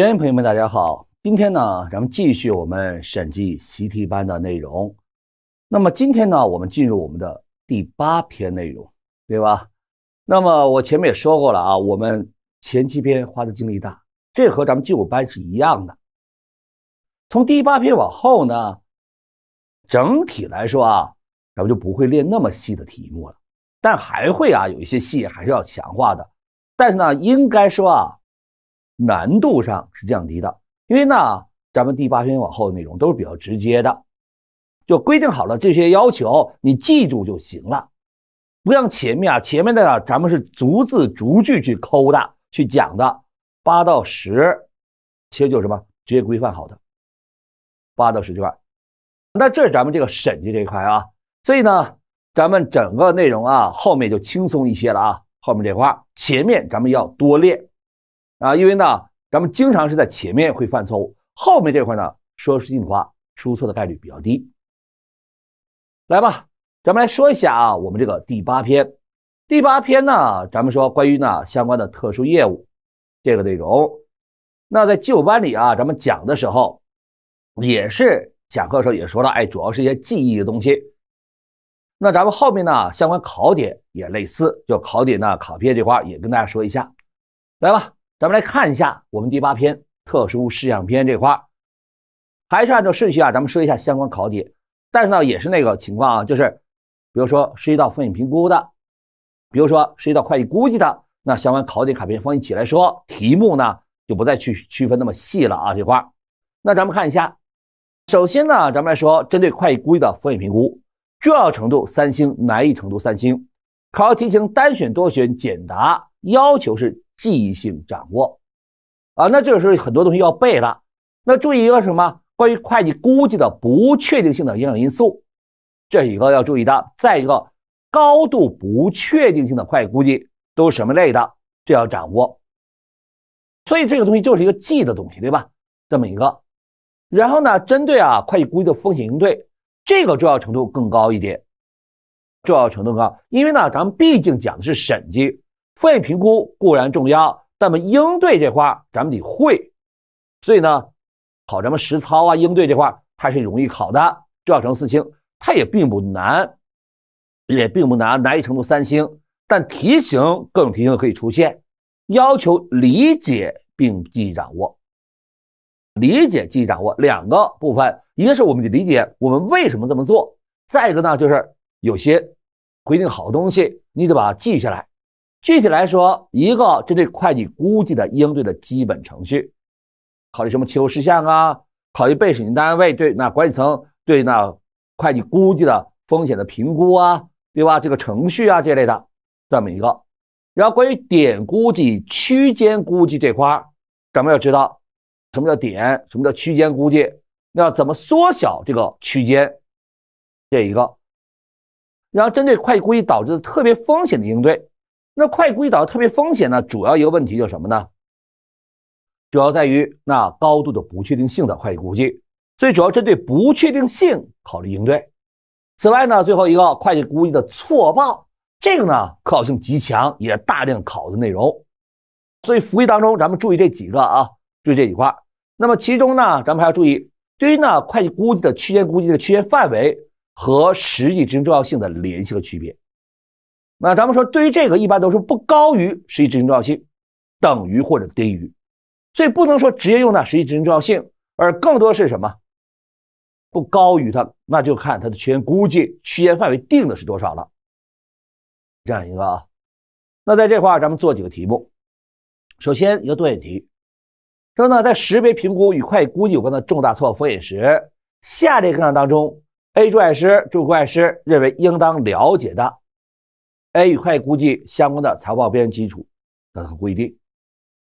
学员朋友们，大家好！今天呢，咱们继续我们审计习题班的内容。那么今天呢，我们进入我们的第八篇内容，对吧？那么我前面也说过了啊，我们前七篇花的精力大，这和咱们基础班是一样的。从第八篇往后呢，整体来说啊，咱们就不会练那么细的题目了，但还会啊有一些细还是要强化的。但是呢，应该说啊。难度上是降低的，因为呢，咱们第八篇往后的内容都是比较直接的，就规定好了这些要求，你记住就行了。不像前面啊，前面的咱们是逐字逐句去抠的、去讲的。八到十其实就是什么直接规范好的，八到十这块。那这是咱们这个审计这一块啊，所以呢，咱们整个内容啊，后面就轻松一些了啊，后面这块前面咱们要多练。啊，因为呢，咱们经常是在前面会犯错误，后面这块呢，说实话，出错的概率比较低。来吧，咱们来说一下啊，我们这个第八篇，第八篇呢，咱们说关于呢相关的特殊业务这个内容。那在基础班里啊，咱们讲的时候，也是讲课的时候也说了，哎，主要是一些记忆的东西。那咱们后面呢，相关考点也类似，就考点呢卡片这块也跟大家说一下。来吧。咱们来看一下我们第八篇特殊事项篇这块还是按照顺序啊，咱们说一下相关考点。但是呢，也是那个情况啊，就是比如说涉及到风险评估的，比如说涉及到会计估计的，那相关考点卡片放一起来说，题目呢就不再去区分那么细了啊这块那咱们看一下，首先呢，咱们来说针对会计估计的风险评估，重要程度三星，难易程度三星，考题型单选、多选、简答，要求是。记忆性掌握啊，那这个时候很多东西要背了。那注意一个什么？关于会计估计的不确定性的影响因素，这一个要注意的。再一个，高度不确定性的会计估计都是什么类的？这要掌握。所以这个东西就是一个记的东西，对吧？这么一个。然后呢，针对啊会计估计的风险应对，这个重要程度更高一点，重要程度高，因为呢咱们毕竟讲的是审计。费评估固然重要，但么应对这块咱们得会，所以呢，考咱们实操啊，应对这块它是容易考的，照成四星，它也并不难，也并不难，难易程度三星，但题型各种题型都可以出现，要求理解并记忆掌握，理解记忆掌握两个部分，一个是我们的理解，我们为什么这么做，再一个呢就是有些规定好东西，你得把它记下来。具体来说，一个针对会计估计的应对的基本程序，考虑什么气候事项啊？考虑被审计单位对那管理层对那会计估计的风险的评估啊，对吧？这个程序啊这类的，这么一个。然后关于点估计、区间估计这块儿，咱们要知道什么叫点，什么叫区间估计，那怎么缩小这个区间？这一个。然后针对会计估计导致的特别风险的应对。那会计估计的特别风险呢？主要一个问题就是什么呢？主要在于那高度的不确定性的会计估计，所以主要针对不确定性考虑应对。此外呢，最后一个会计估计的错报，这个呢可靠性极强，也大量考的内容。所以复习当中，咱们注意这几个啊，注意这几块。那么其中呢，咱们还要注意对于呢会计估计的区间估计的区间范围和实际执行重要性的联系和区别。那咱们说，对于这个一般都是不高于实际执行重要性，等于或者低于，所以不能说直接用那实际执行重要性，而更多是什么？不高于它，那就看它的区间估计区间范围定的是多少了。这样一个，啊，那在这块儿咱们做几个题目。首先一个多选题，说呢，在识别评估与会计估计有关的重大错误风险时，下列各项当中，A 注册师、注册师认为应当了解的。A 与会计估计相关的财务报表编制基础的规定。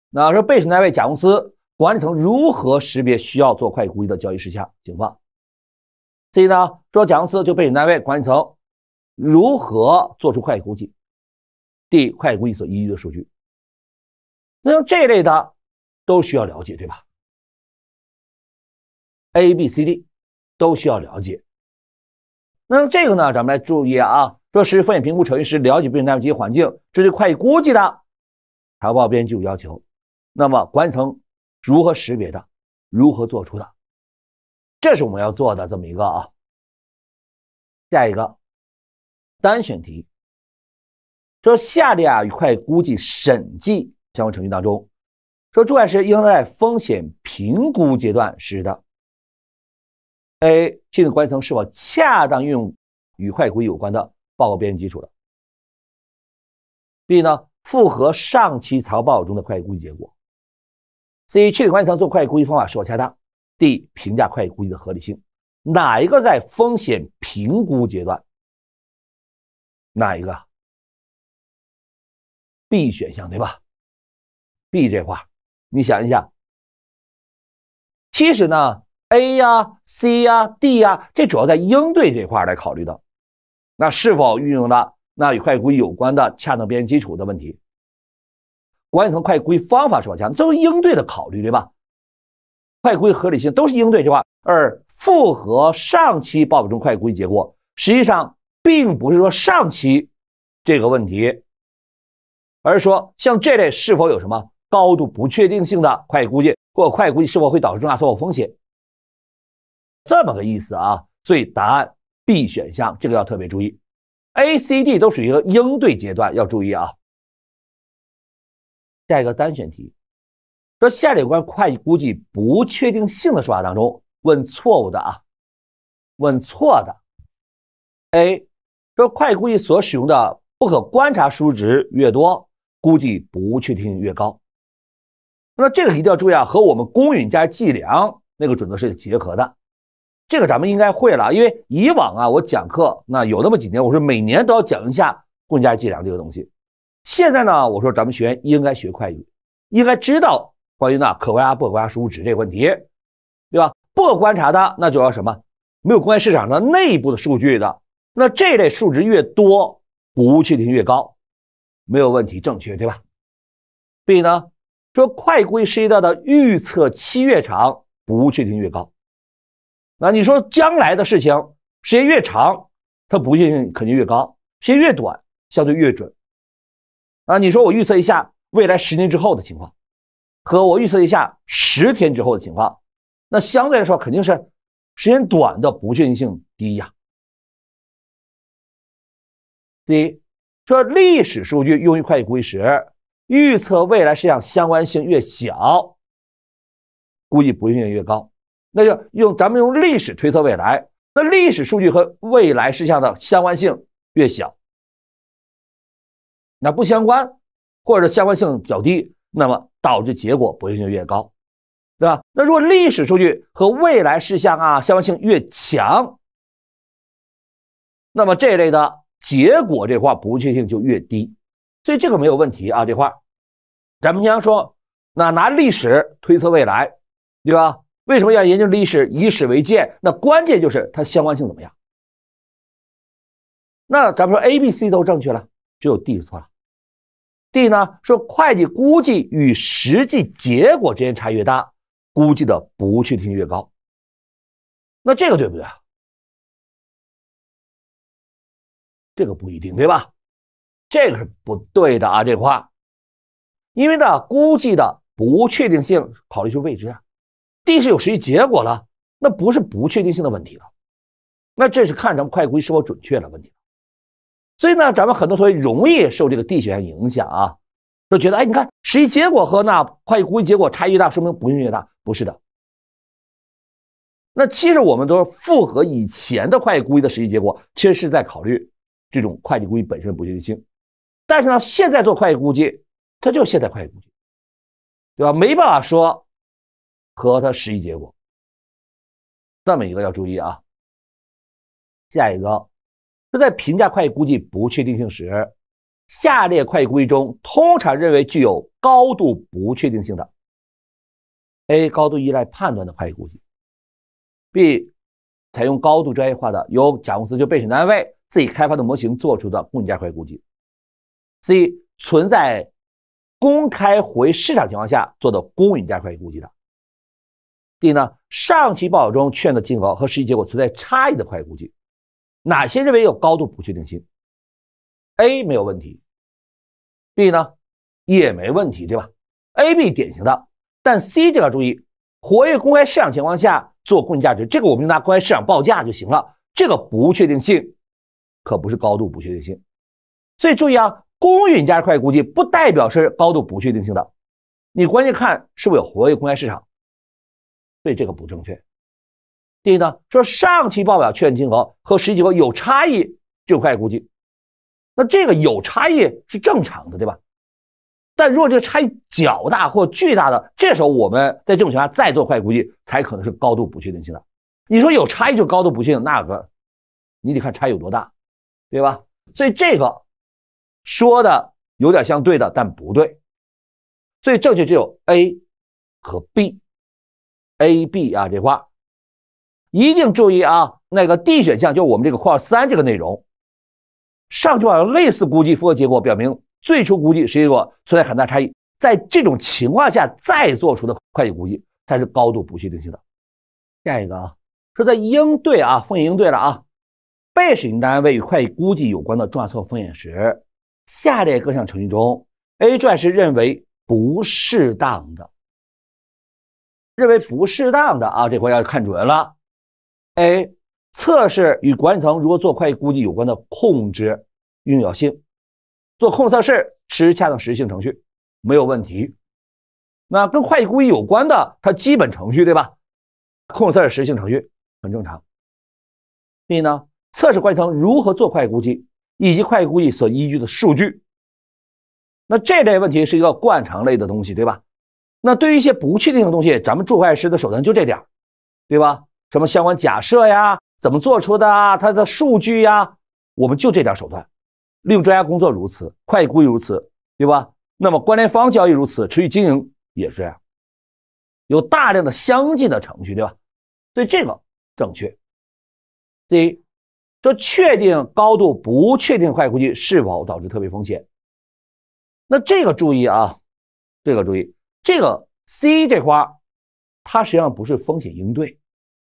那说被审单位甲公司管理层如何识别需要做会计估计的交易事项？情况。C 呢？说甲公司就被审单位管理层如何做出会计估计？D 会计估计所依据的数据。那像这类的都需要了解，对吧？A、B、C、D 都需要了解。那么这个呢？咱们来注意啊。说实施风险评估程序时，了解病人计单位及环境，这是会计估计的财务报表编制要求。那么，管理层如何识别的，如何做出的？这是我们要做的这么一个啊。下一个单选题，说下列啊与会计估计审计相关程序当中，说注册是应在风险评估阶段实施的。A. 信任管理层是否恰当运用与会计估计有关的。报告编辑基础了。B 呢，复合上期财报中的会计估计结果。C 确定关系层做会计估计方法是否恰当。D 评价会计估计的合理性。哪一个在风险评估阶段？哪一个？B 选项对吧？B 这块你想一想。其实呢，A 呀、C 呀、D 呀，这主要在应对这块来考虑的。那是否运用了那与快计有关的恰当编基础的问题？层会计快计方法是说，讲作为应对的考虑，对吧？快归合理性都是应对，对吧？而复合上期报表中快计结果，实际上并不是说上期这个问题，而是说像这类是否有什么高度不确定性的快估计或快估计是否会导致重大错误风险，这么个意思啊？所以答案。B 选项这个要特别注意，A、C、D 都属于一个应对阶段，要注意啊。下一个单选题，说下列有关会计估计不确定性的说法当中，问错误的啊，问错的。A 说会计估计所使用的不可观察数值越多，估计不确定性越高。那么这个一定要注意啊，和我们公允价计量那个准则是结合的。这个咱们应该会了，因为以往啊，我讲课那有那么几年，我说每年都要讲一下棍定计量这个东西。现在呢，我说咱们学员应该学会语，应该知道关于呢可观察不可观察入值这个问题，对吧？不可观察的那就要什么？没有观察市场的内部的数据的，那这类数值越多，不确定性越高，没有问题，正确对吧？B 呢说，快归涉及到的预测期越长，不确定性越高。那你说将来的事情，时间越长，它不确定性肯定越高；时间越短，相对越准。啊，你说我预测一下未来十年之后的情况，和我预测一下十天之后的情况，那相对来说肯定是时间短的不确定性低呀。C 说历史数据用于会计估计时，预测未来事项相关性越小，估计不确定性越高。那就用咱们用历史推测未来，那历史数据和未来事项的相关性越小，那不相关，或者相关性较低，那么导致结果不确定性越高，对吧？那如果历史数据和未来事项啊相关性越强，那么这类的结果这块不确定性就越低，所以这个没有问题啊。这块，咱们经常说，那拿历史推测未来，对吧？为什么要研究历史？以史为鉴，那关键就是它相关性怎么样？那咱们说 A、B、C 都正确了，只有 D 错了。D 呢说会计估计与实际结果之间差越大，估计的不确定性越高。那这个对不对啊？这个不一定，对吧？这个是不对的啊，这块，话，因为呢，估计的不确定性考虑是未知啊。D 是有实际结果了，那不是不确定性的问题了，那这是看咱们会计估计是否准确的问题。所以呢，咱们很多同学容易受这个 D 选项影响啊，就觉得哎，你看实际结果和那会计估计结果差异大，说明不确越大，不是的。那其实我们都是复合以前的会计估计的实际结果，其实是在考虑这种会计估计本身不确定性。但是呢，现在做会计估计，它就是现在会计估计，对吧？没办法说。和它实际结果这么一个要注意啊。下一个，那在评价会计估计不确定性时，下列会计估计中，通常认为具有高度不确定性的：A. 高度依赖判断的会计估计；B. 采用高度专业化的由甲公司就被审单位自己开发的模型做出的公允价会计估计；C. 存在公开回市场情况下做的公允价会计估计的。D 呢？上期报告中，认的金额和实际结果存在差异的会计估计，哪些认为有高度不确定性？A 没有问题，B 呢？也没问题，对吧？A、B 典型的，但 C 就要注意，活跃公开市场情况下做公允价值，这个我们就拿公开市场报价就行了。这个不确定性可不是高度不确定性，所以注意啊，公允价值会计估计不代表是高度不确定性的，你关键看是不是有活跃公开市场。所以这个不正确。D 呢说上期报表确认金额和实际金额有差异就快估计，那这个有差异是正常的，对吧？但如果这个差异较大或巨大的，这时候我们在这种情况下再做快估计才可能是高度不确定性的。你说有差异就高度不确定，那个你得看差异有多大，对吧？所以这个说的有点像对的，但不对。所以正确只有 A 和 B。A、B 啊这块，一定注意啊，那个 D 选项就我们这个括号三这个内容，上句话类似估计复合结果表明，最初估计结果存在很大差异，在这种情况下再做出的会计估计才是高度不确定性。的下一个啊，说在应对啊风险应对了啊，被审计单位与会计估计有关的错风险时，下列各项程序中，A 注是认为不适当的。认为不适当的啊，这回要看准了。A. 测试与管理层如何做会计估计有关的控制运用性，做控测试实恰当实质性程序没有问题。那跟会计估计有关的，它基本程序对吧？控制测试实行性程序很正常。B 呢？测试管理层如何做会计估计以及会计估计所依据的数据。那这类问题是一个惯常类的东西，对吧？那对于一些不确定的东西，咱们驻会师的手段就这点对吧？什么相关假设呀，怎么做出的啊？它的数据呀，我们就这点手段。利用专家工作如此，会计估计如此，对吧？那么关联方交易如此，持续经营也是这样，有大量的相近的程序，对吧？所以这个正确。C 说确定高度不确定会计估计是否导致特别风险，那这个注意啊，这个注意。这个 C 这块它实际上不是风险应对，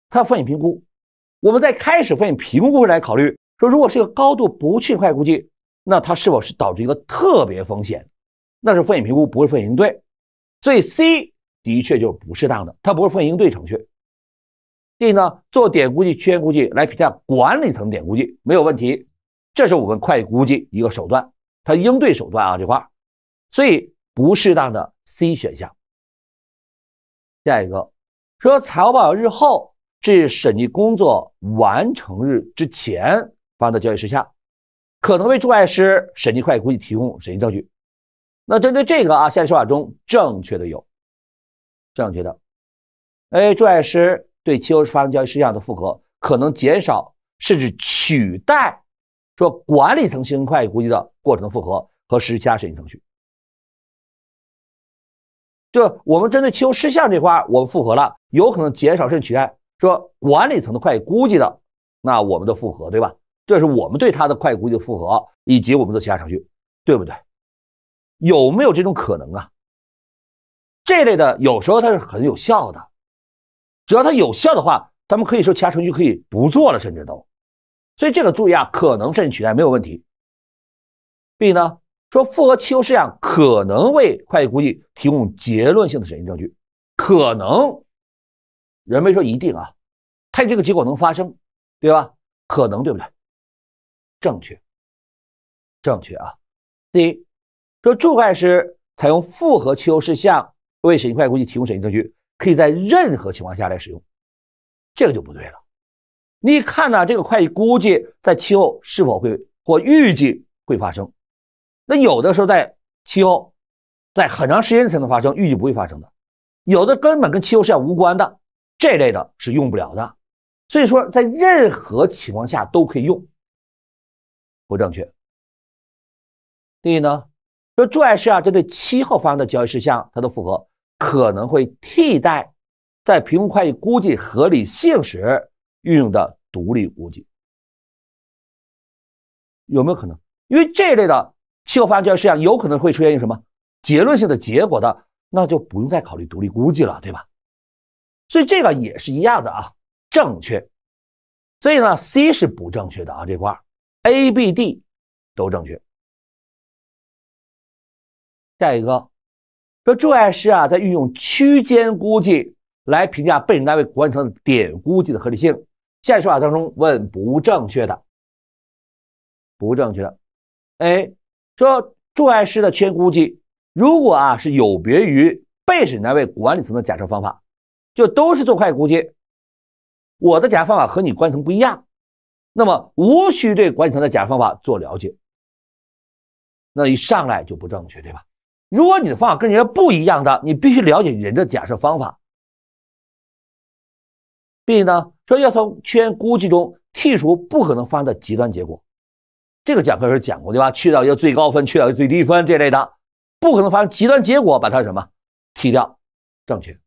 它风险评估。我们在开始风险评估会来考虑，说如果是一个高度不确切估计，那它是否是导致一个特别风险？那是风险评估，不是风险应对。所以 C 的确就是不适当的，它不是风险应对程序。D 呢，做点估计、区间估计来评价管理层点估计没有问题，这是我们会计估计一个手段，它应对手段啊这块所以不适当的。C 选项，下一个说，财务报表日后至审计工作完成日之前发生的交易事项，可能为驻外师审计会计估计提供审计证据。那针对这个啊，下列说法中正确的有，正确的，哎，注外师对期货发生交易事项的复核，可能减少甚至取代说管理层进行会计估计的过程的复核和实施其他审计程序。就我们针对气候事项这块，我们复合了，有可能减少甚至取代，说管理层的会计估计的，那我们的复合，对吧？这是我们对它的会计估计的复合，以及我们的其他程序，对不对？有没有这种可能啊？这类的有时候它是很有效的，只要它有效的话，咱们可以说其他程序可以不做了，甚至都。所以这个注意啊，可能甚至取代没有问题。B 呢？说复合气候事项可能为会计估计提供结论性的审计证据，可能，人没说一定啊，它这个结果能发生，对吧？可能对不对？正确，正确啊。C 说，注会师采用复合气候事项为审计会计估计提供审计证据，可以在任何情况下来使用，这个就不对了。你看呢，这个会计估计在气候是否会或预计会发生？那有的时候在气候，在很长时间才能发生，预计不会发生的，有的根本跟气候现象无关的，这类的是用不了的，所以说在任何情况下都可以用，不正确。第一呢说注爱事项针对号发方的交易事项，它的符合可能会替代在评估会计估计合理性时运用的独立估计，有没有可能？因为这类的。气候发生就是这样，有可能会出现一个什么结论性的结果的，那就不用再考虑独立估计了，对吧？所以这个也是一样的啊，正确。所以呢，C 是不正确的啊，这块 A、B、D 都正确。下一个说，朱爱师啊，在运用区间估计来评价被单位管理层点估计的合理性。现实法当中问不正确的，不正确的 A。说重外师的圈估计，如果啊是有别于被审单位管理层的假设方法，就都是做会计估计。我的假设方法和你管理层不一样，那么无需对管理层的假设方法做了解。那一上来就不正确，对吧？如果你的方法跟人家不一样的，你必须了解人的假设方法。B 呢，说要从圈估计中剔除不可能发生的极端结果。这个讲课时候讲过对吧？去掉一个最高分，去掉一个最低分这类的，不可能发生极端结果，把它什么踢掉，正确。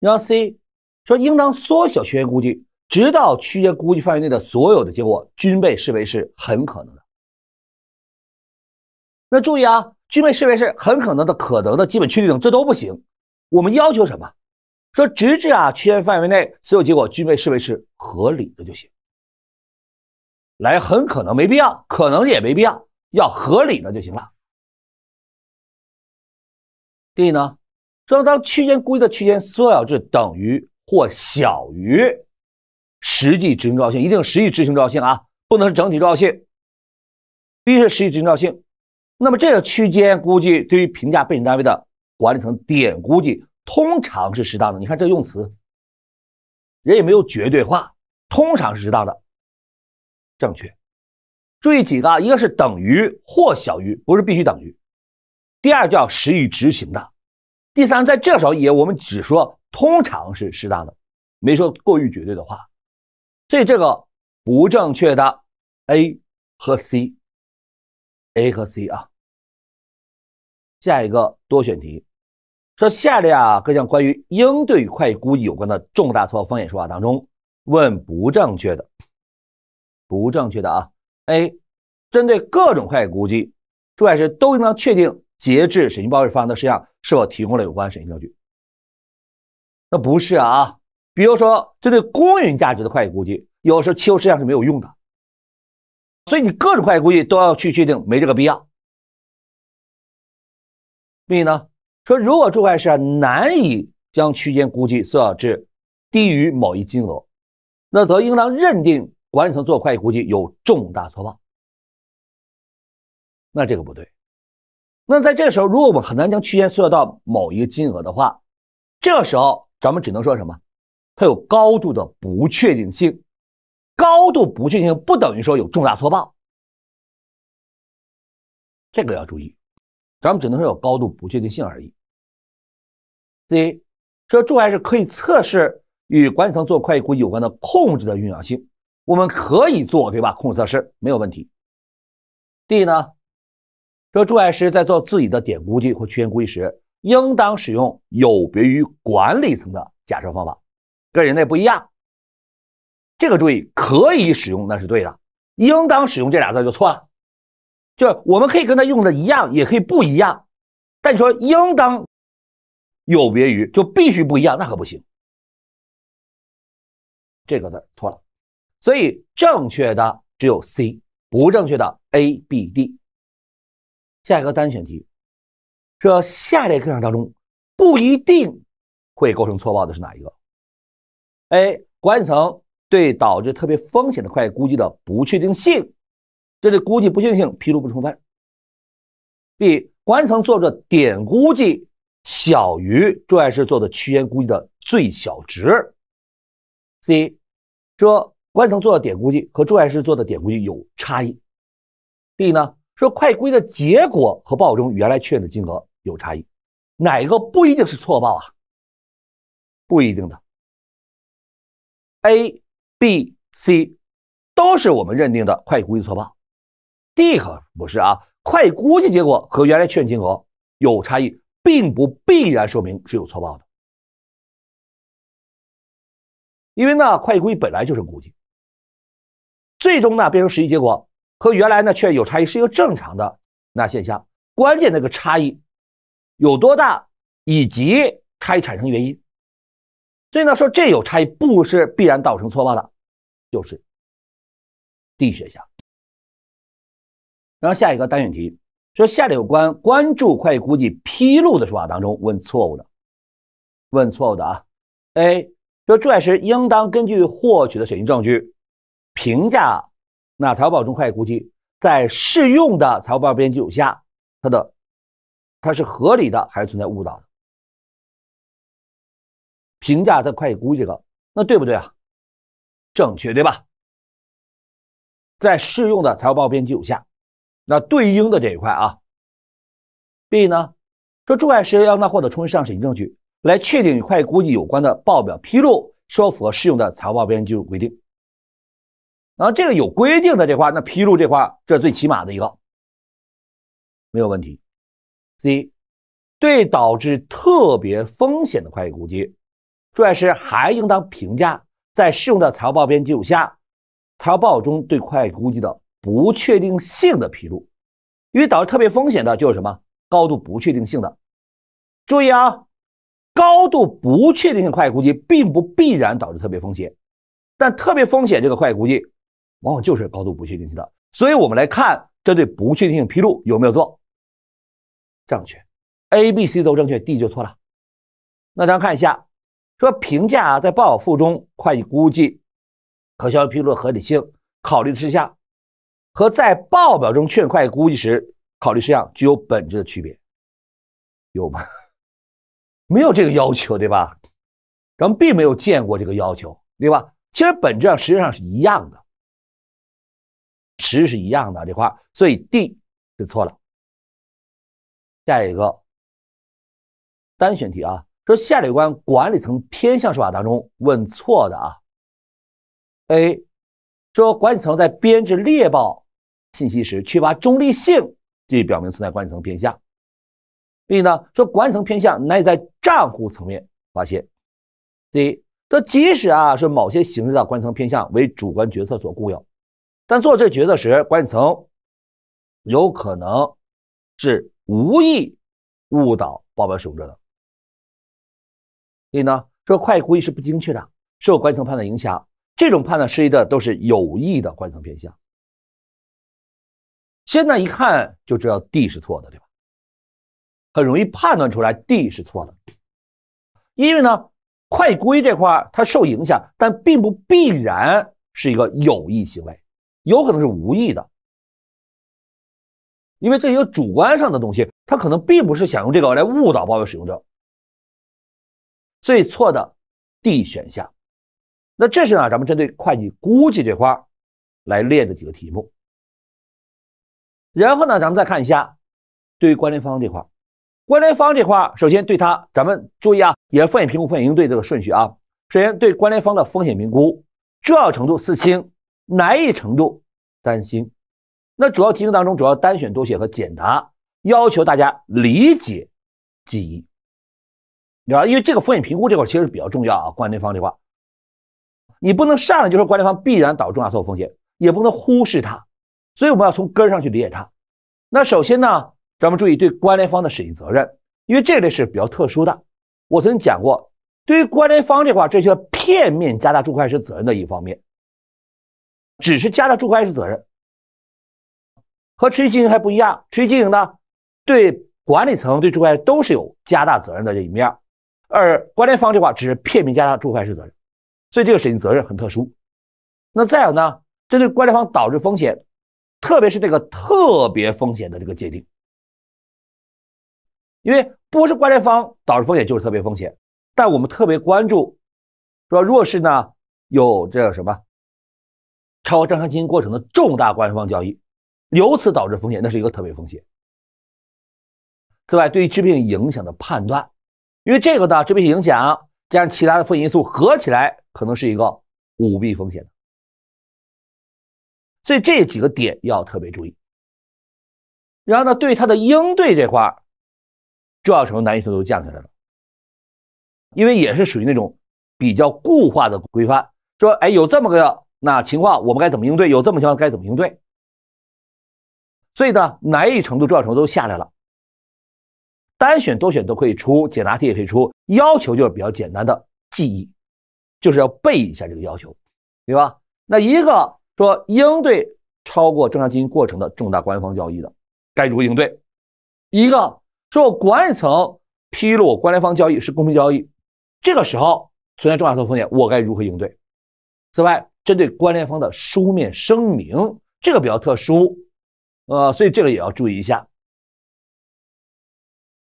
然后 C 说应当缩小区间估计，直到区间估计范围内的所有的结果均被视为是很可能的。那注意啊，均被视为是很可能的、可能的基本确定等，这都不行。我们要求什么？说直至啊区间范围内所有结果均被视为是合理的就行。来很可能没必要，可能也没必要，要合理的就行了。D 呢，说当区间估计的区间缩小至等于或小于实际执行重要性，一定实际执行重要性啊，不能是整体重要性，必须是实际执行重要性。那么这个区间估计对于评价被审单位的管理层点估计通常是适当的。你看这个用词，人也没有绝对化，通常是适当的。正确，注意几个啊，一个是等于或小于，不是必须等于；第二叫实际执行的；第三，在这时候也我们只说通常是适当的，没说过于绝对的话。所以这个不正确的 A 和 C，A 和 C 啊。下一个多选题，说下列啊各项关于应对会计估计有关的重大错报风险说法当中，问不正确的。不正确的啊，A，针对各种会计估计，注会时都应当确定截至审计报告发生的事项是否提供了有关审计证据。那不是啊，比如说针对公允价值的会计估计，有时候期货事项是没有用的，所以你各种会计估计都要去确定，没这个必要。B 呢，说如果注会是难以将区间估计缩小至低于某一金额，那则应当认定。管理层做会计估计有重大错报，那这个不对。那在这个时候，如果我们很难将区间缩小到某一个金额的话，这个时候咱们只能说什么？它有高度的不确定性，高度不确定性不等于说有重大错报，这个要注意。咱们只能说有高度不确定性而已。C 说重要是可以测试与管理层做会计估计有关的控制的运效性。我们可以做，对吧？控制测试没有问题。D 呢？说注会师在做自己的点估计或区间估计时，应当使用有别于管理层的假设方法，跟人类不一样。这个注意，可以使用那是对的，应当使用这俩字就错了。就是我们可以跟他用的一样，也可以不一样。但你说应当有别于，就必须不一样，那可不行。这个字错了。所以正确的只有 C，不正确的 A、B、D。下一个单选题，说下列课程当中不一定会构成错报的是哪一个？A 管理层对导致特别风险的会计估计的不确定性，这里估计不确定性披露不充分。B 管理层做的点估计小于专业师做的区间估计的最小值。C 这。管理层做的点估计和朱爱师做的点估计有差异。D 呢说快估的结果和报告中原来确认的金额有差异，哪个不一定是错报啊？不一定的。A、B、C 都是我们认定的快估计错报，D 可不是啊。快估计结果和原来确认金额有差异，并不必然说明是有错报的，因为呢，快估计本来就是估计。最终呢，变成实际结果和原来呢却有差异，是一个正常的那现象。关键那个差异有多大，以及差异产生原因。所以呢，说这有差异不是必然造成错报的，就是 D 选项。然后下一个单选题，说下列有关关注会计估计披露的说法当中，问错误的，问错误的啊。A 说注册师应当根据获取的审计证据。评价那财务报中会计估计在适用的财务报表编辑基础下，它的它是合理的还是存在误导？评价它会计估计个那对不对啊？正确对吧？在适用的财务报表编辑基础下，那对应的这一块啊，B 呢说，中外石油让他获得充分上市证据来确定与会计估计有关的报表披露是否符合适用的财务报表编辑基础规定。然后这个有规定的这块，那披露这块，这是最起码的一个，没有问题。C，对导致特别风险的会计估计，注师还应当评价在适用的财务报表基础下，财务报表中对会计估计的不确定性的披露。因为导致特别风险的就是什么？高度不确定性的。注意啊，高度不确定性会计估计并不必然导致特别风险，但特别风险这个会计估计。往往就是高度不确定性的，所以我们来看针对不确定性披露有没有做正确，A、B、C 都正确，D 就错了。那咱看一下，说评价啊，在报表附中会计估计和销售披露的合理性考虑的事项，和在报表中确认会计估计时考虑事项具有本质的区别，有吗？没有这个要求，对吧？咱们并没有见过这个要求，对吧？其实本质上实际上是一样的。值是一样的这块，所以 D 是错了。下一个单选题啊，说下列关管理层偏向说法当中问错的啊。A 说管理层在编制猎报信息时缺乏中立性，即表明存在管理层偏向。B 呢说管理层偏向难以在账户层面发现。C 说即使啊是某些形式的管理层偏向为主观决策所固有。但做这个决策时，管理层有可能是无意误导报表使用者的。所以呢，说会计估计是不精确的，受管理层判断影响。这种判断涉及的都是有意的管理层偏向。现在一看就知道 D 是错的，对吧？很容易判断出来 D 是错的，因为呢，快归这块它受影响，但并不必然是一个有意行为。有可能是无意的，因为这些主观上的东西，他可能并不是想用这个来误导报表使用者，最错的 D 选项。那这是呢，咱们针对会计估计这块来列的几个题目。然后呢，咱们再看一下对于关联方这块关联方这块首先对它，咱们注意啊，也是风险评估、风险应对这个顺序啊，首先对关联方的风险评估重要程度四轻。难易程度三星，那主要题型当中主要单选、多选和简答，要求大家理解记忆。你知道，因为这个风险评估这块其实比较重要啊，关联方这块，你不能上来就说关联方必然导致重大错误风险，也不能忽视它，所以我们要从根上去理解它。那首先呢，咱们注意对关联方的审计责任，因为这类是比较特殊的。我曾经讲过，对于关联方这块，这些片面加大注会计师责任的一方面。只是加大会海市责任，和持续经营还不一样。持续经营呢，对管理层、对珠会都是有加大责任的这一面，而关联方这块只是片面加大会海市责任，所以这个审计责任很特殊。那再有呢，针对关联方导致风险，特别是这个特别风险的这个界定，因为不是关联方导致风险就是特别风险，但我们特别关注说，若是呢有这个什么。超正常经营过程的重大官方交易，由此导致风险，那是一个特别风险。此外，对于致病影响的判断，因为这个呢，致病影响加上其他的负因素合起来，可能是一个舞弊风险的。所以这几个点要特别注意。然后呢，对它的应对这块，重要程度、难易程度都降下来了，因为也是属于那种比较固化的规范，说哎，有这么个。那情况我们该怎么应对？有这么情况该怎么应对？所以呢，难易程度、重要程度都下来了。单选、多选都可以出，简答题也可以出，要求就是比较简单的记忆，就是要背一下这个要求，对吧？那一个说应对超过正常经营过程的重大官方交易的，该如何应对？一个说管理层披露关联方交易是公平交易，这个时候存在重大错风险，我该如何应对？此外。针对关联方的书面声明，这个比较特殊，呃，所以这个也要注意一下。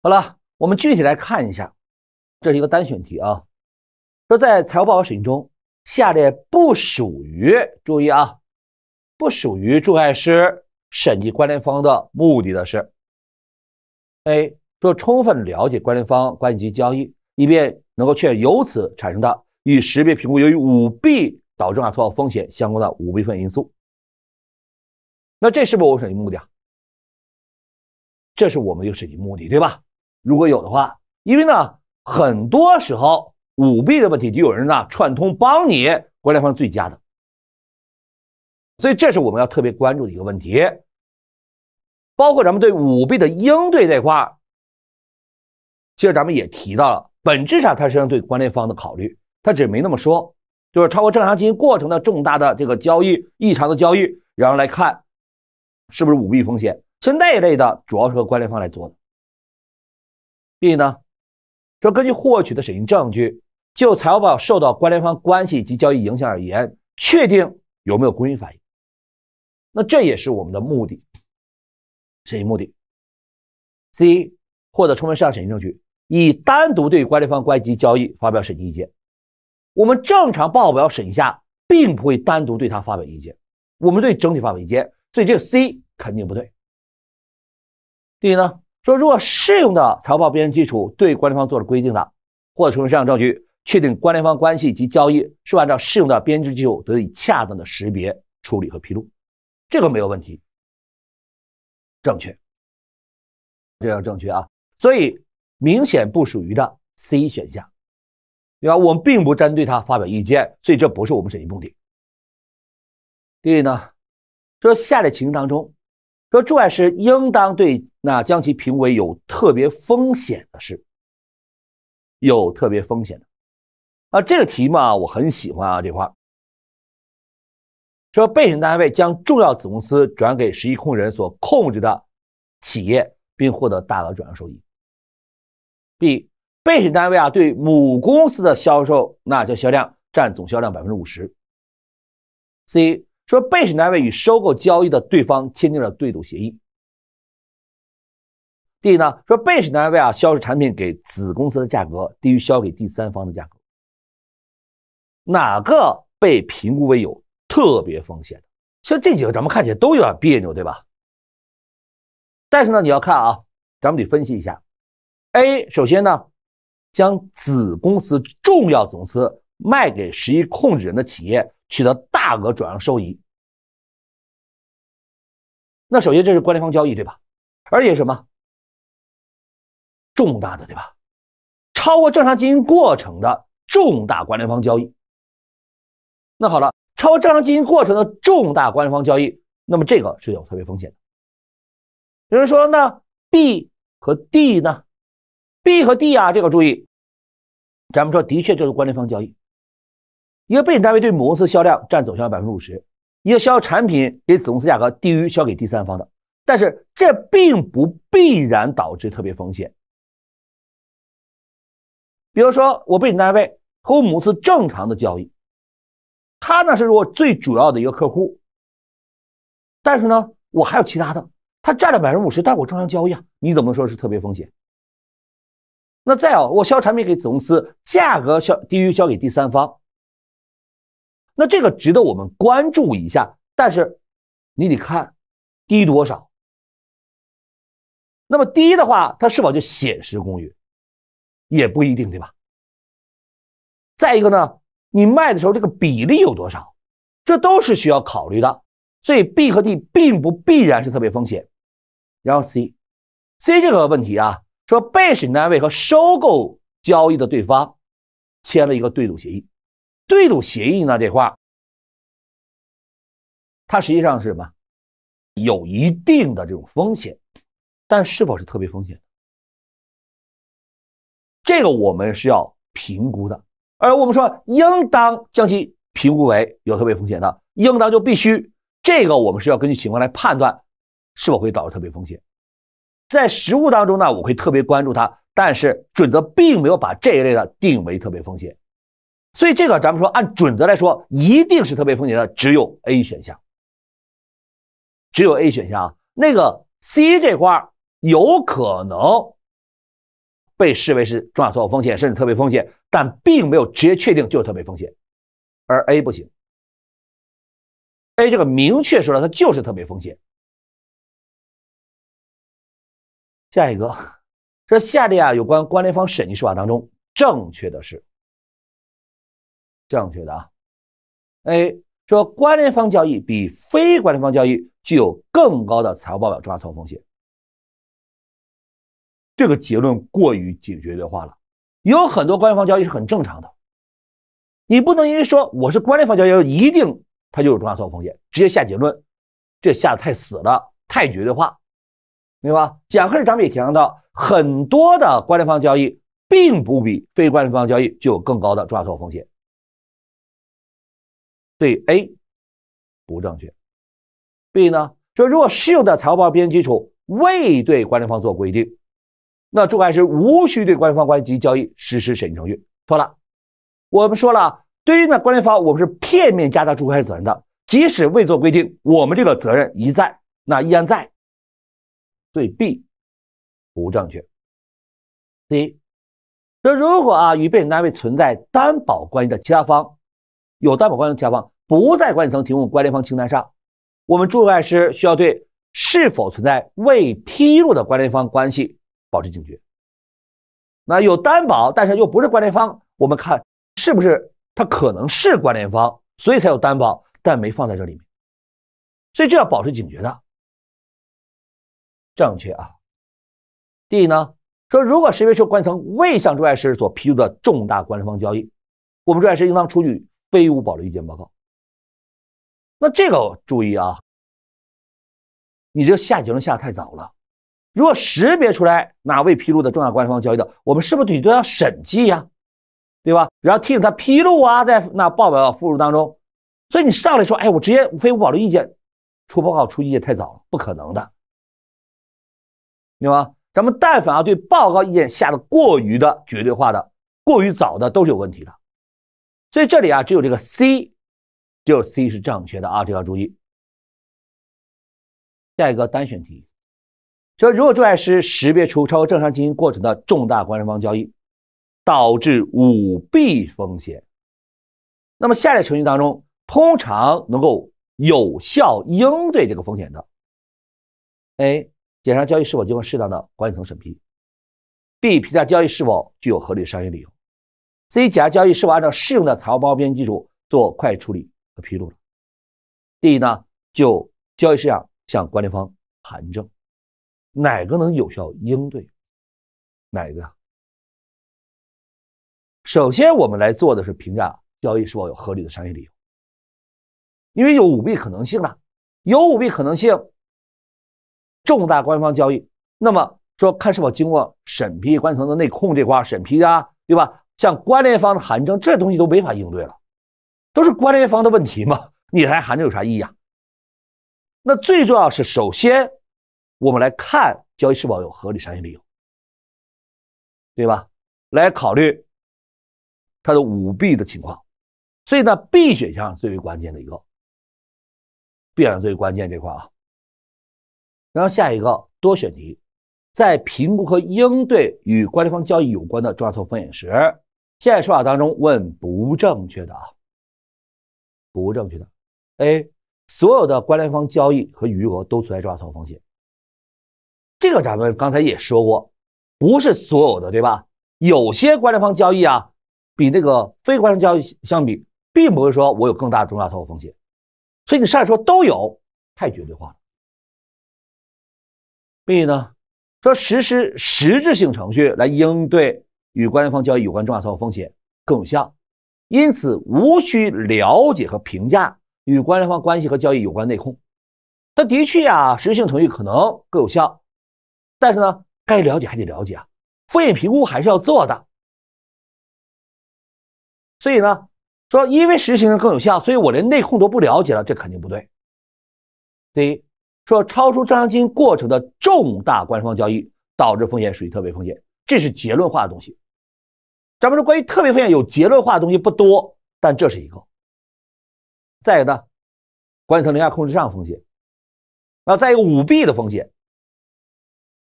好了，我们具体来看一下，这是一个单选题啊。说在财务报告审计中，下列不属于注意啊，不属于注外师审计关联方的目的的是。A 说充分了解关联方关系及交易，以便能够确认由此产生的与识别评估由于舞弊。导致啊，错到风险相关的五部分因素。那这是不是我审计目的啊？这是我们一个审计目的，对吧？如果有的话，因为呢，很多时候舞弊的问题就有人呢串通帮你关联方最佳的，所以这是我们要特别关注的一个问题。包括咱们对舞弊的应对这块，其实咱们也提到了，本质上它是对关联方的考虑，它只是没那么说。就是超过正常经营过程的重大的这个交易异常的交易，然后来看是不是舞弊风险。所以那一类的主要是和关联方来做的。B 呢，说根据获取的审计证据，就财务报表受到关联方关系及交易影响而言，确定有没有公允反应。那这也是我们的目的，审计目的。C 获得充分市场审计证据，以单独对关联方关系及交易发表审计意见。我们正常报表审下，并不会单独对他发表意见，我们对整体发表意见，所以这个 C 肯定不对。第一呢？说如果适用的财务报表编制基础对关联方做了规定的，或者说用证据确定关联方关系及交易，是按照适用的编制基础得以恰当的识别、处理和披露，这个没有问题，正确。这叫正确啊，所以明显不属于的 C 选项。对吧？我们并不针对他发表意见，所以这不是我们审计目的。第一呢？说下列情形当中，说注外师应当对那将其评为有特别风险的是，有特别风险的啊。这个题目啊，我很喜欢啊这块。说被审单位将重要子公司转给实际控制人所控制的企业，并获得大额转让收益。B。被审单位啊，对母公司的销售，那叫销量，占总销量百分之五十。C 说被审单位与收购交易的对方签订了对赌协议。D 呢说被审单位啊，销售产品给子公司的价格低于销给第三方的价格。哪个被评估为有特别风险的？像这几个，咱们看起来都有点别扭，对吧？但是呢，你要看啊，咱们得分析一下。A 首先呢。将子公司重要总司卖给实际控制人的企业，取得大额转让收益。那首先这是关联方交易，对吧？而且什么重大的，对吧？超过正常经营过程的重大关联方交易。那好了，超过正常经营过程的重大关联方交易，那么这个是有特别风险。的。有人说那 b 和 D 呢？B 和 D 啊，这个注意，咱们说的确就是关联方交易。一个背景单位对母公司销量占总销量百分之五十，一个销售产品给子公司价格低于销给第三方的，但是这并不必然导致特别风险。比如说，我背景单位和我母公司正常的交易，他呢是我最主要的一个客户，但是呢我还有其他的，他占了百分之五十，但我正常交易，啊，你怎么说是特别风险？那再哦，我销产品给子公司，价格销低于销给第三方，那这个值得我们关注一下。但是你得看低多少，那么低的话，它是否就显失公允，也不一定，对吧？再一个呢，你卖的时候这个比例有多少，这都是需要考虑的。所以 B 和 D 并不必然是特别风险。然后 C，C 这个问题啊。说被审单位和收购交易的对方签了一个对赌协议，对赌协议呢这块，它实际上是什么？有一定的这种风险，但是否是特别风险？这个我们是要评估的。而我们说应当将其评估为有特别风险的，应当就必须这个我们是要根据情况来判断是否会导致特别风险。在实务当中呢，我会特别关注它，但是准则并没有把这一类的定为特别风险，所以这个咱们说按准则来说，一定是特别风险的只有 A 选项，只有 A 选项啊，那个 C 这块有可能被视为是重大错误风险，甚至特别风险，但并没有直接确定就是特别风险，而 A 不行，A 这个明确说了它就是特别风险。下一个，说下列啊有关关联方审计说法当中正确的是，正确的啊，A 说关联方交易比非关联方交易具有更高的财务报表重大错误风险，这个结论过于解绝对化了。有很多关联方交易是很正常的，你不能因为说我是关联方交易，一定它就有重大错误风险，直接下结论，这下得太死了，太绝对化。对吧？讲课时咱们也提到，很多的关联方交易并不比非关联方交易具有更高的重错风险。对 A 不正确。B 呢？说如果适用的财务报表编报基础未对关联方做规定，那注册会师无需对关联方关系及交易实施审计程序。错了，我们说了，对于呢关联方，我们是片面加大注会责任的。即使未做规定，我们这个责任一在，那依然在。对 B 不正确。C 说如果啊与被单位存在担保关系的其他方，有担保关系的其他方不在管理层提供关联方清单上，我们注册会计师需要对是否存在未披露的关联方关系保持警觉。那有担保，但是又不是关联方，我们看是不是他可能是关联方，所以才有担保，但没放在这里面，所以这要保持警觉的。正确啊，D 呢说，如果识别出管理层未向注册师所披露的重大关联方交易，我们注外师应当出具非无保留意见报告。那这个注意啊，你这下结论下的太早了。如果识别出来哪未披露的重大关联方交易的，我们是不是得都要审计呀，对吧？然后提醒他披露啊，在那报表附录当中。所以你上来说，哎，我直接非无保留意见出报告出意见太早，了，不可能的。对吧？咱们但凡啊对报告意见下的过于的绝对化的、过于早的，都是有问题的。所以这里啊，只有这个 C，只有 C 是正确的啊，这要注意。下一个单选题，说如果会计师识别出超正常经营过程的重大关联方交易，导致舞弊风险，那么下列程序当中，通常能够有效应对这个风险的，A。检查交易是否经过适当的管理层审批；B. 评价交易是否具有合理的商业理由；C. 检查交易是否按照适用的财务报告编制基础做快处理和披露；D. 呢就交易事项向管理方函证，哪个能有效应对？哪一个？首先，我们来做的是评价交易是否有合理的商业理由，因为有舞弊可能性的，有舞弊可能性。重大官方交易，那么说看是否经过审批、管理层的内控这块审批啊，对吧？像关联方的函证，这东西都没法应对了，都是关联方的问题嘛？你来函证有啥意义啊？那最重要是，首先我们来看交易是否有合理商业理由，对吧？来考虑它的舞弊的情况，所以呢，B 选项最为关键的一个，b 选项最关键这块啊。然后下一个多选题，在评估和应对与关联方交易有关的重大错误风险时，现在说法当中问不正确的啊，不正确的 A，所有的关联方交易和余额都存在重大错误风险，这个咱们刚才也说过，不是所有的对吧？有些关联方交易啊，比那个非关联交易相比，并不是说我有更大的重大错误风险，所以你上来说都有，太绝对化了。B 呢，说实施实质性程序来应对与关联方交易有关重大错作风险更有效，因此无需了解和评价与关联方关系和交易有关内控。他的确呀，实质性程序可能更有效，但是呢，该了解还得了解啊，风险评估还是要做的。所以呢，说因为实质性更有效，所以我连内控都不了解了，这肯定不对。C。说超出账上经营过程的重大官方交易导致风险属于特别风险，这是结论化的东西。咱们说关于特别风险有结论化的东西不多，但这是一个。再有呢，管理层凌驾控制上风险，啊，再一个舞弊的风险，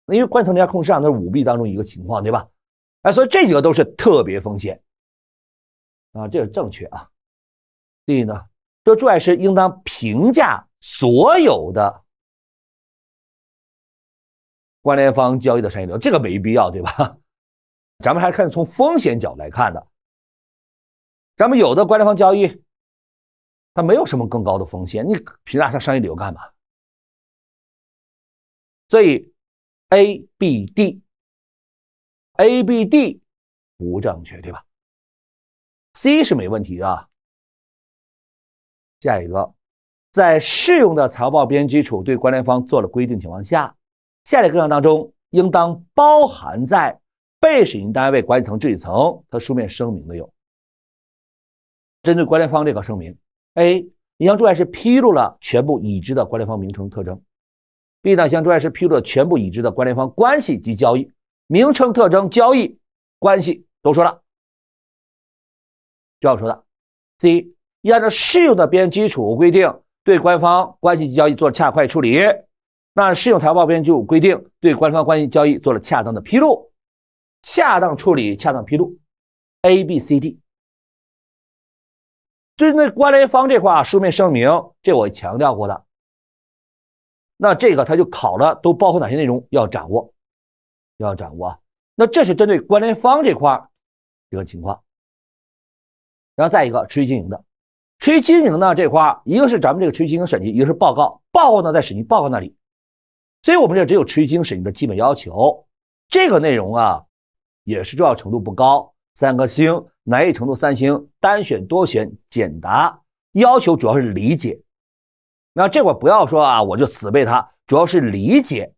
因为管理层凌驾控制上那是舞弊当中一个情况，对吧？哎，所以这几个都是特别风险，啊，这是正确啊。第一呢，说注册师应当评价所有的。关联方交易的商业流，这个没必要，对吧？咱们还是看从风险角来看的。咱们有的关联方交易，它没有什么更高的风险，你凭啥上商业流干嘛？所以，A、B、D、A、B、D 不正确，对吧？C 是没问题的。下一个，在适用的财报编基础对关联方做了规定情况下。下列各项当中，应当包含在被审计单位管理层治理层它书面声明的有：针对关联方这个声明，A. 向注院师披露了全部已知的关联方名称特征；B. 呢向注院师披露了全部已知的关联方关系及交易名称特征、交易关系都说了，就要说的；C. 按照适用的编基础规定，对关方关系及交易做恰快处理。那适用财务报编就有规定对官方关系交易做了恰当的披露，恰当处理，恰当披露。A、B、C、D，针对关联方这块书面声明，这我强调过的。那这个他就考了，都包括哪些内容？要掌握，要掌握。那这是针对关联方这块一个情况。然后再一个，持续经营的，持续经营呢这块一个是咱们这个持续经营审计，一个是报告，报告呢在审计报告那里。所以，我们这只有持续经营的基本要求，这个内容啊也是重要程度不高，三颗星，难易程度三星，单选、多选、简答要求主要是理解。那这块不要说啊，我就死背它，主要是理解，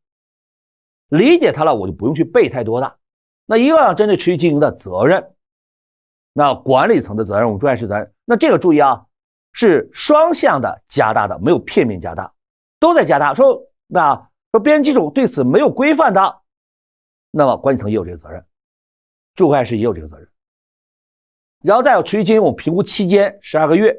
理解它了，我就不用去背太多的。那一个，针对持续经营的责任，那管理层的责任，我们重点是任。那这个注意啊，是双向的加大的，没有片面加大，都在加大。说那。说，编基组对此没有规范的，那么管理层也有这个责任，驻外会师也有这个责任。然后，再有持续经营，我们评估期间十二个月，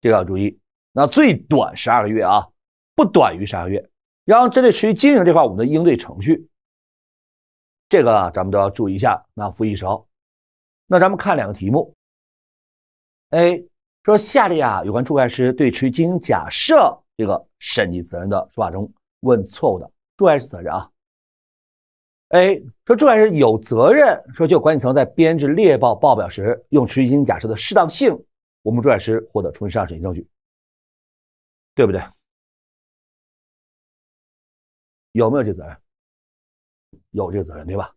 这个要注意，那最短十二个月啊，不短于十二个月。然后，针对持续经营这块，我们的应对程序，这个咱们都要注意一下。那复一时候，那咱们看两个题目。A 说，下列啊有关注外师对持续经营假设这个审计责任的说法中。问错误的，注册是师责任啊？A 说注册是师有责任，说就管理层在编制列报报表时用持续经营假设的适当性，我们注册是师获得充分适当审计证据，对不对？有没有这责任？有这个责任，对吧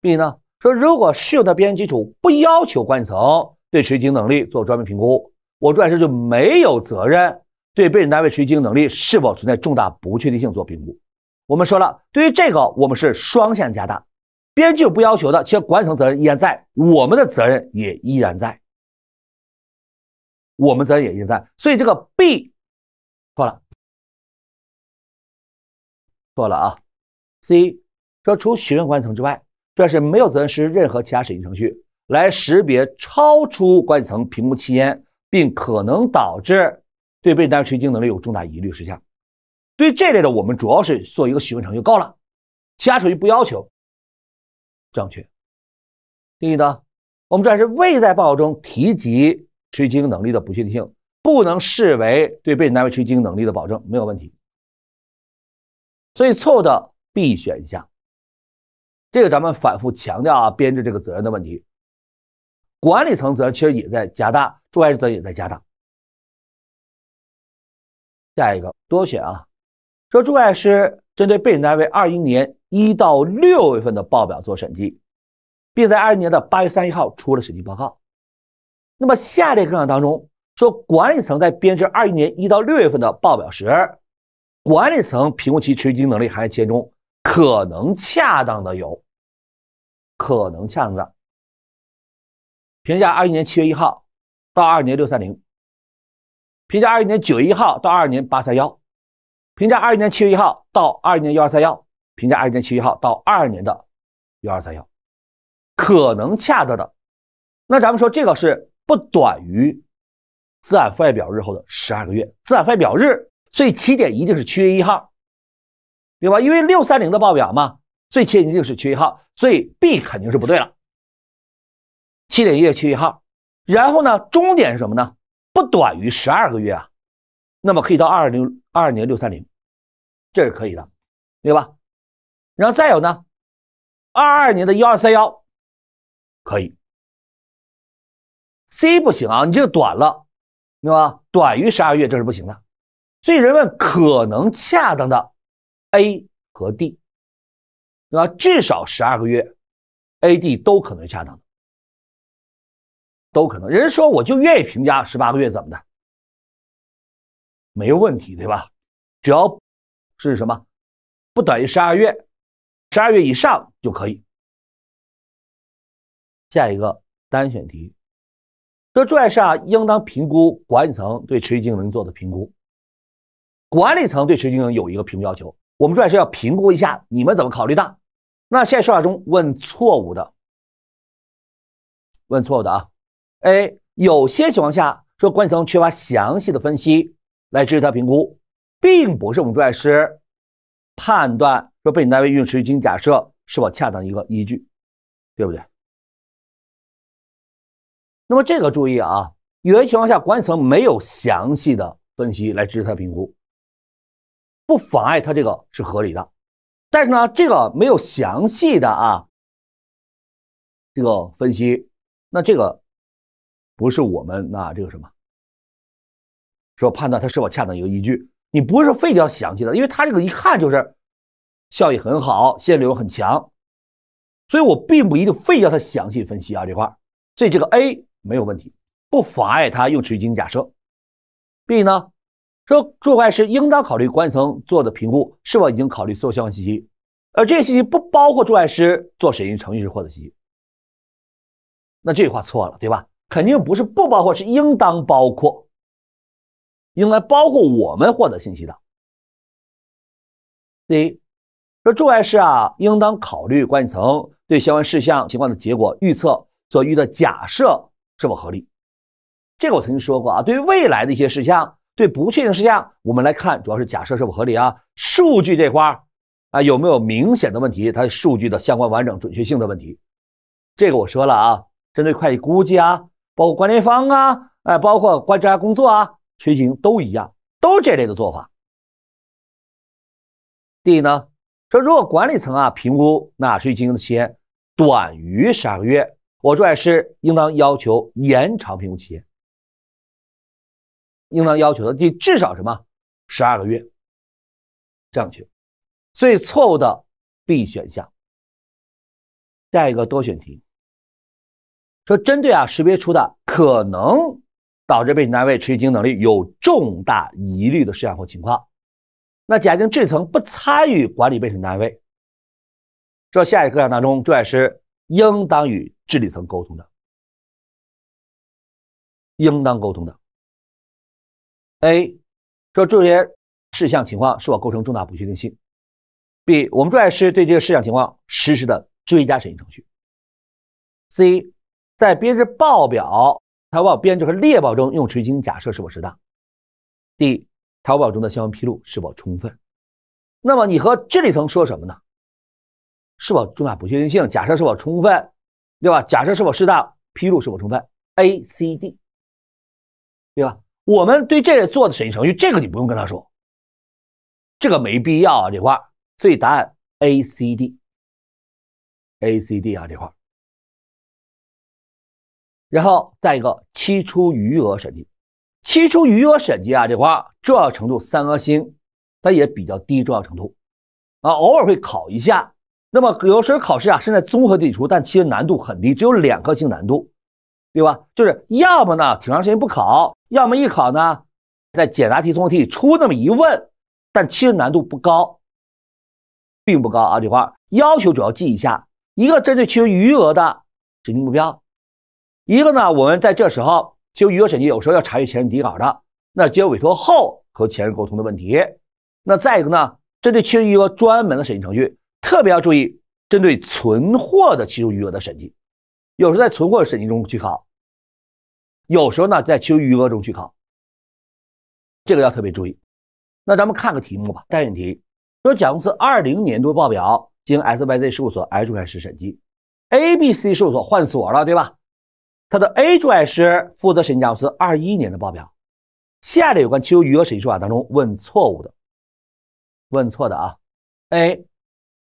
？B 呢？说如果适用的编缘基础不要求管理层对持续能力做专门评估，我注册师就没有责任。对被审单位实际经营能力是否存在重大不确定性做评估。我们说了，对于这个，我们是双向加大。编制不要求的，且管理层责任依然在，我们的责任也依然在，我们责任也依然在。所以这个 B 错了，错了啊。C 说除询问管理层之外，这是没有责任实施任何其他审计程序来识别超出管理层评估期间并可能导致。对被单位经营能力有重大疑虑事项，对这类的我们主要是做一个询问程序够了，其他程序不要求。正确。第一呢，我们这是未在报告中提及经营能力的不确定性，不能视为对被单位经营能力的保证，没有问题。所以错的 B 选项，这个咱们反复强调啊，编制这个责任的问题，管理层责任其实也在加大，主外人责任也在加大。下一个多选啊，说朱爱是针对被审单位二一年一到六月份的报表做审计，并在二一年的八月三十一号出了审计报告。那么下列各项当中，说管理层在编制二一年一到六月份的报表时，管理层评估其持续经营能力，还企其中可能恰当的有，可能恰当的，评价二一年七月一号到二年六三零。评价二一年九月一号到二二年八三幺，评价二一年七月一号到二二年幺二三幺，评价二一年七月一号到二二年的幺二三幺，可能恰当的。那咱们说这个是不短于资产负债表日后的十二个月，资产负债表日，所以起点一定是七月一号，对吧？因为六三零的报表嘛，最点一定是七月一号，所以 B 肯定是不对了。起月一月七月一号，然后呢，终点是什么呢？不短于十二个月啊，那么可以到二零二二年六三零，这是可以的，对吧？然后再有呢，二二年的幺二三幺可以，C 不行啊，你这个短了，对吧？短于十二月这是不行的，所以人们可能恰当的 A 和 D，对吧？至少十二个月，A、D 都可能恰当的。都可能，人家说我就愿意评价十八个月怎么的，没问题对吧？只要是什么不等于十二月，十二月以上就可以。下一个单选题，说朱业人啊，应当评估管理层对持续经营做的评估，管理层对持续经营有一个评估要求，我们专业人要评估一下你们怎么考虑的。那现实化中问错误的，问错误的啊。A 有些情况下，说管理层缺乏详细的分析来支持他评估，并不是我们注册师判断说被你单位运输经济假设是否恰当一个依据，对不对？那么这个注意啊，有些情况下管理层没有详细的分析来支持他评估，不妨碍他这个是合理的。但是呢，这个没有详细的啊，这个分析，那这个。不是我们那这个什么，说判断它是否恰当一个依据，你不是非得要详细的，因为它这个一看就是效益很好，现金流很强，所以我并不一定非要它详细分析啊这块所以这个 A 没有问题，不妨碍它用持续经营假设。B 呢，说注会师应当考虑管理层做的评估是否已经考虑所有相关信息，而这些信息不包括注会师做审计程序时获得的信息，那这句话错了，对吧？肯定不是不包括，是应当包括，应该包括我们获得信息的。第一，说驻外事啊，应当考虑管理层对相关事项情况的结果预测所遇的假设是否合理。这个我曾经说过啊，对于未来的一些事项，对不确定事项，我们来看主要是假设是否合理啊，数据这块啊有没有明显的问题，它数据的相关完整准确性的问题。这个我说了啊，针对会计估计啊。包括关联方啊，哎，包括观察工作啊，学习都一样，都是这类的做法。D 呢说，如果管理层啊评估纳税经营的期间短于十二个月，我这也是应当要求延长评估期间，应当要求的 D 至少什么十二个月，正确。所以错误的 B 选项。下一个多选题。说针对啊识别出的可能导致被审单位持续经营能力有重大疑虑的事项或情况，那假定治理层不参与管理被审单位。说下一课讲当中，朱册师应当与治理层沟通的，应当沟通的。A，说这些事项情况是否构成重大不确定性？B，我们注册师对这个事项情况实施的追加审议程序。C。在编制报表、财务报编制和列报中，用垂直假设是否适当？D、财报中的相关披露是否充分？那么你和治理层说什么呢？是否重大不确定性假设是否充分，对吧？假设是否适当，披露是否充分？A、C、D，对吧？我们对这做的审计程序，这个你不用跟他说，这个没必要啊这块。所以答案 A、C、D、A、C、D 啊这块。然后再一个期初余额审计，期初余额审计啊这块重要程度三颗星，它也比较低重要程度，啊偶尔会考一下。那么有时候考试啊是在综合题理出，但其实难度很低，只有两颗星难度，对吧？就是要么呢挺长时间不考，要么一考呢在简答题、综合题里出那么一问，但其实难度不高，并不高啊这块要求主要记一下，一个针对其初余额的审计目标。一个呢，我们在这时候，其实余额审计有时候要查阅前任底稿的，那接委托后和前任沟通的问题。那再一个呢，针对缺余额专门的审计程序，特别要注意针对存货的期初余额的审计，有时候在存货审计中去考，有时候呢在期初余额中去考，这个要特别注意。那咱们看个题目吧，单选题说，甲公司二零年度报表经 S Y Z 事务所 H 开始审计，A B C 事务所换锁了，对吧？他的 A 注册师负责审计公司二一年的报表。下列有关期初余额审计说法当中，问错误的，问错的啊。A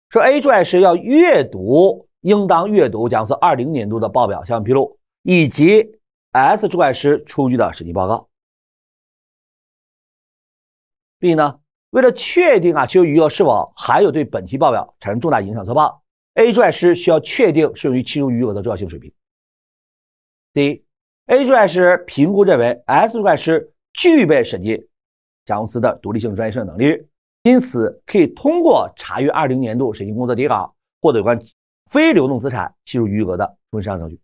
说 A 注册师要阅读应当阅读甲公司二零年度的报表项目披露以及 S 注册师出具的审计报告。B 呢，为了确定啊期初余额是否含有对本期报表产生重大影响错报，A 注册师需要确定适用于期初余额的重要性水平。C，A 注册师评估认为 S 注册师具备审计甲公司的独立性、专业性能力，因此可以通过查阅20年度审计工作底稿，获得有关非流动资产期入余额的充分适证据。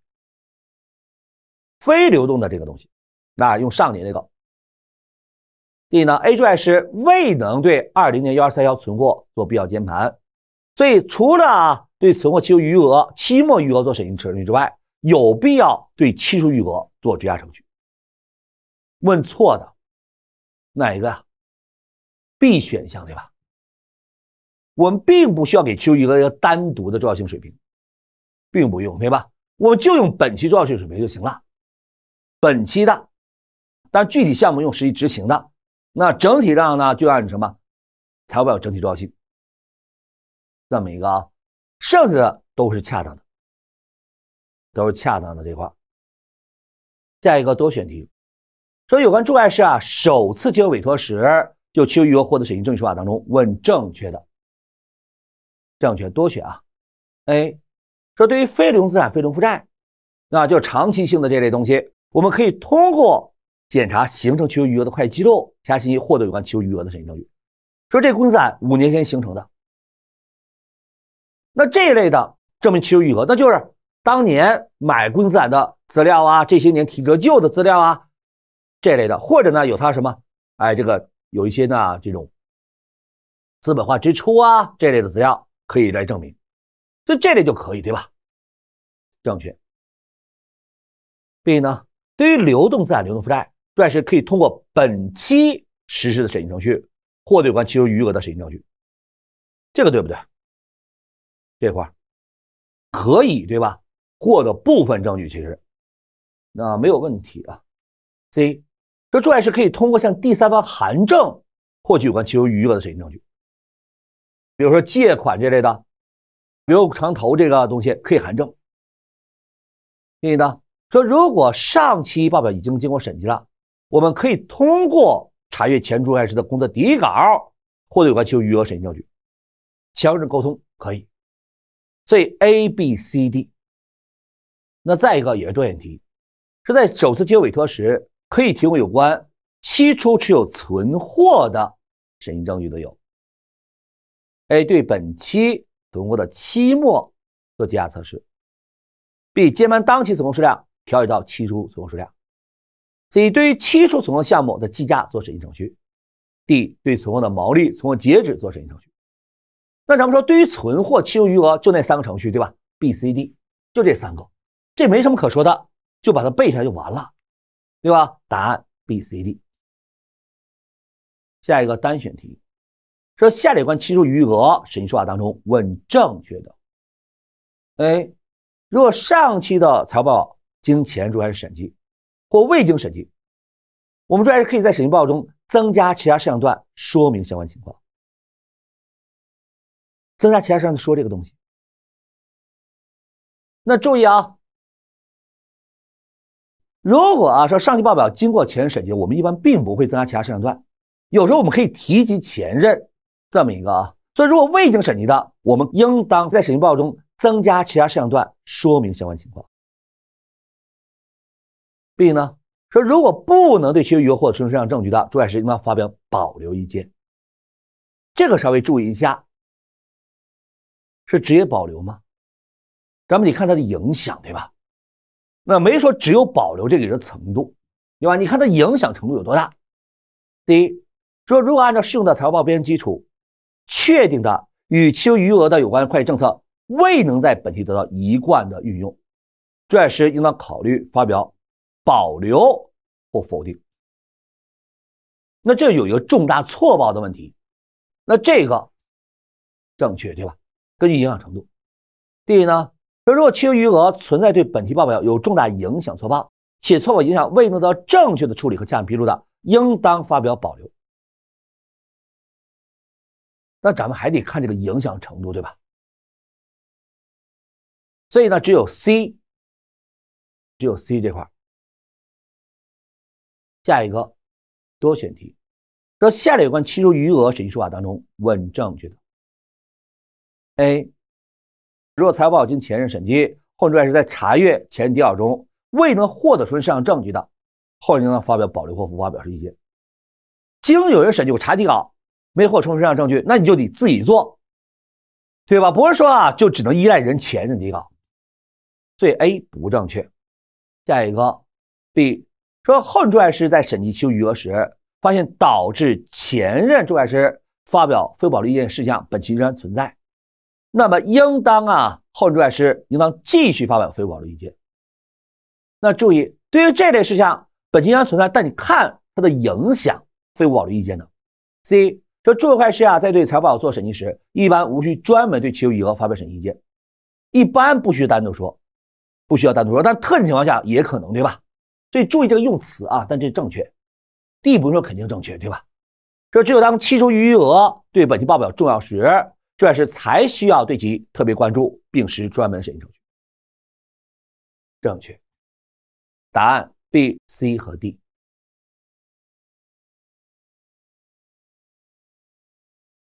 非流动的这个东西，那用上年那个。D 呢？A 注册师未能对20年1231存货做必要监盘，所以除了啊对存货期入余额期末余额做审计程序之外。有必要对期初余额做追加程序？问错的哪一个啊 b 选项对吧？我们并不需要给期数余额一个单独的重要性水平，并不用对吧？我们就用本期重要性水平就行了，本期的，但具体项目用实际执行的，那整体上呢就按什么财务报表整体重要性这么一个，啊，剩下的都是恰当的。都是恰当的这块。下一个多选题，说有关注外是啊，首次接受委托时就求余额获得审计证据说法当中问正确的，正确多选啊。A 说对于非流动资产、非流动负债，那就长期性的这类东西，我们可以通过检查形成求余额的会计记录其他信息获得有关求余额的审计证据。说这个固定资产五年前形成的，那这一类的证明求余额那就是。当年买固定资产的资料啊，这些年提折旧的资料啊，这类的，或者呢有他什么，哎，这个有一些呢这种资本化支出啊这类的资料可以来证明，所以这类就可以对吧？正确。B 呢，对于流动资产、流动负债，确是可以通过本期实施的审计程序或有关其中余额的审计程序，这个对不对？这块可以对吧？过的部分证据其实，那没有问题啊。C 说，注外是可以通过向第三方函证获取有关其余额的审计证据，比如说借款这类的，比如长投这个东西可以函证。一呢说，如果上期报表已经经过审计了，我们可以通过查阅前注外师的工作底稿获得有关其余额审计证据。强制沟通可以，所以 A、B、C、D。那再一个也是多选题，是在首次接受委托时可以提供有关期初持有存货的审计证据的有：A. 对本期存货的期末做计价测试；B. 接盘当期存货数量调减到期初存货数量；C. 对于期初存货项目的计价做审计程序；D. 对存货的毛利存货截止做审计程序。那咱们说，对于存货期初余额就那三个程序，对吧？B、C、D 就这三个。这没什么可说的，就把它背下来就完了，对吧？答案 B、C、D。下一个单选题，说下列关于期初余额审计说法当中问正确的。A，若上期的财报经前任审计或未经审计，我们注册可以在审计报告中增加其他事项段说明相关情况。增加其他事项说这个东西。那注意啊。如果啊说上级报表经过前任审计，我们一般并不会增加其他事项段，有时候我们可以提及前任这么一个啊。所以如果未经审计的，我们应当在审计报告中增加其他事项段，说明相关情况。B 呢说如果不能对其失余额获得充分适证据的，朱册师应当发表保留意见。这个稍微注意一下，是直接保留吗？咱们得看它的影响，对吧？那没说只有保留这个人的程度，对吧？你看它影响程度有多大？第一，说如果按照适用的财务报表基础确定的与其余额的有关会计政策未能在本期得到一贯的运用，这时师应当考虑发表保留或否定。那这有一个重大错报的问题，那这个正确对吧？根据影响程度第一呢？那如果期末余额存在对本期报表有重大影响错报，且错误影响未能得到正确的处理和恰当披露的，应当发表保留。那咱们还得看这个影响程度，对吧？所以呢，只有 C，只有 C 这块。下一个多选题，说下列有关期中余额审计说法当中问正确的，A。如果财报经前任审计，后任注册师在查阅前任底稿中未能获得出分项证据的，后任应当发表保留或无法表示意见。经有人审计，我查底稿，没获充分上证据，那你就得自己做，对吧？不是说啊，就只能依赖人前任底稿。所以 A 不正确。下一个 B 说，后任注册师在审计期余额时，发现导致前任住院师发表非保留意见事项本期仍然存在。那么应当啊，后任注事师应当继续发表非无保留意见。那注意，对于这类事项，本应将存在，但你看它的影响，非无保留意见的。C 说，会计师啊，在对财务报表做审计时，一般无需专门对其余余额发表审计意见，一般不需单独说，不需要单独说，但特定情况下也可能，对吧？所以注意这个用词啊，但这正确。D 不说肯定正确，对吧？说只有当期初余额对本期报表重要时。这是才需要对其特别关注，并需专门审查证序。正确，答案 B、C 和 D。